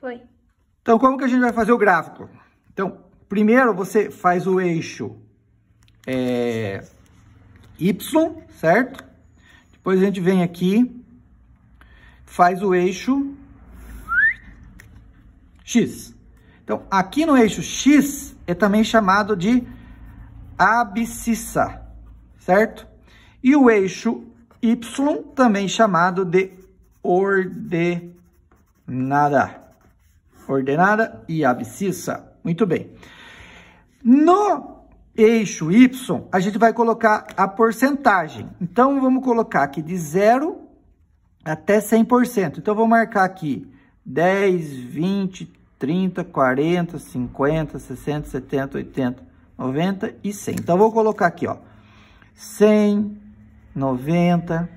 Foi. Então, como que a gente vai fazer o gráfico? Então, primeiro você faz o eixo é, Y, certo? Depois a gente vem aqui, faz o eixo X. Então, aqui no eixo X é também chamado de abscissa, certo? E o eixo Y também chamado de ordenada ordenada e abscissa. Muito bem. No eixo Y, a gente vai colocar a porcentagem. Então, vamos colocar aqui de 0 até 100%. Então, vou marcar aqui 10, 20, 30, 40, 50, 60, 70, 80, 90 e 100. Então, vou colocar aqui, ó, 100, 90,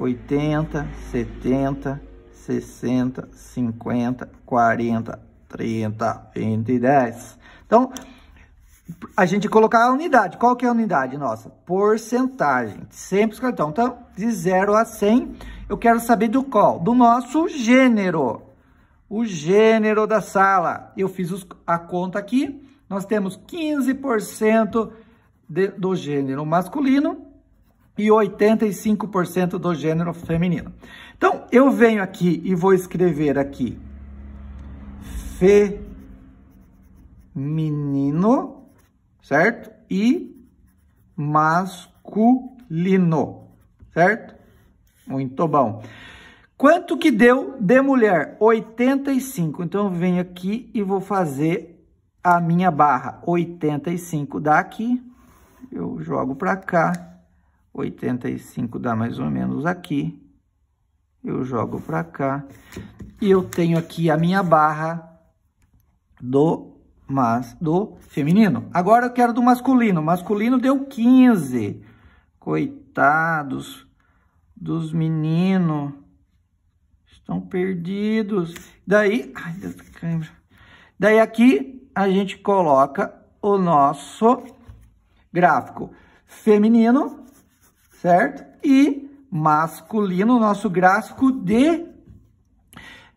80, 70, 60, 50, 40, 30, 20 e 10. Então, a gente colocar a unidade. Qual que é a unidade nossa? Porcentagem. Sempre escritão. Então, de 0 a 100, eu quero saber do qual? Do nosso gênero. O gênero da sala. Eu fiz os, a conta aqui. Nós temos 15% de, do gênero masculino e 85% do gênero feminino. Então, eu venho aqui e vou escrever aqui feminino, certo? E masculino, certo? Muito bom. Quanto que deu de mulher? 85. Então, eu venho aqui e vou fazer a minha barra. 85 daqui, eu jogo para cá 85 dá mais ou menos aqui. Eu jogo para cá. E eu tenho aqui a minha barra do mas do feminino. Agora eu quero do masculino. masculino deu 15. Coitados dos meninos. Estão perdidos. Daí, ai, Deus da câmera. Daí aqui a gente coloca o nosso gráfico feminino certo? E masculino, nosso gráfico de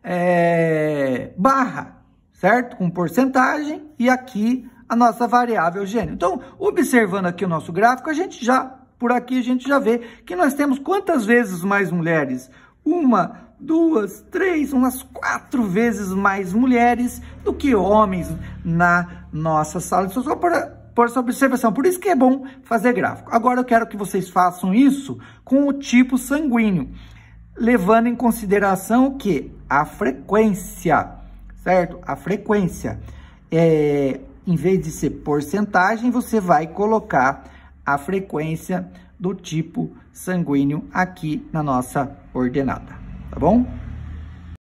é, barra, certo? Com porcentagem e aqui a nossa variável gênero. Então, observando aqui o nosso gráfico, a gente já, por aqui a gente já vê que nós temos quantas vezes mais mulheres? Uma, duas, três, umas quatro vezes mais mulheres do que homens na nossa sala de só para por essa observação. Por isso que é bom fazer gráfico. Agora eu quero que vocês façam isso com o tipo sanguíneo, levando em consideração o que? A frequência, certo? A frequência. É, em vez de ser porcentagem, você vai colocar a frequência do tipo sanguíneo aqui na nossa ordenada, tá bom?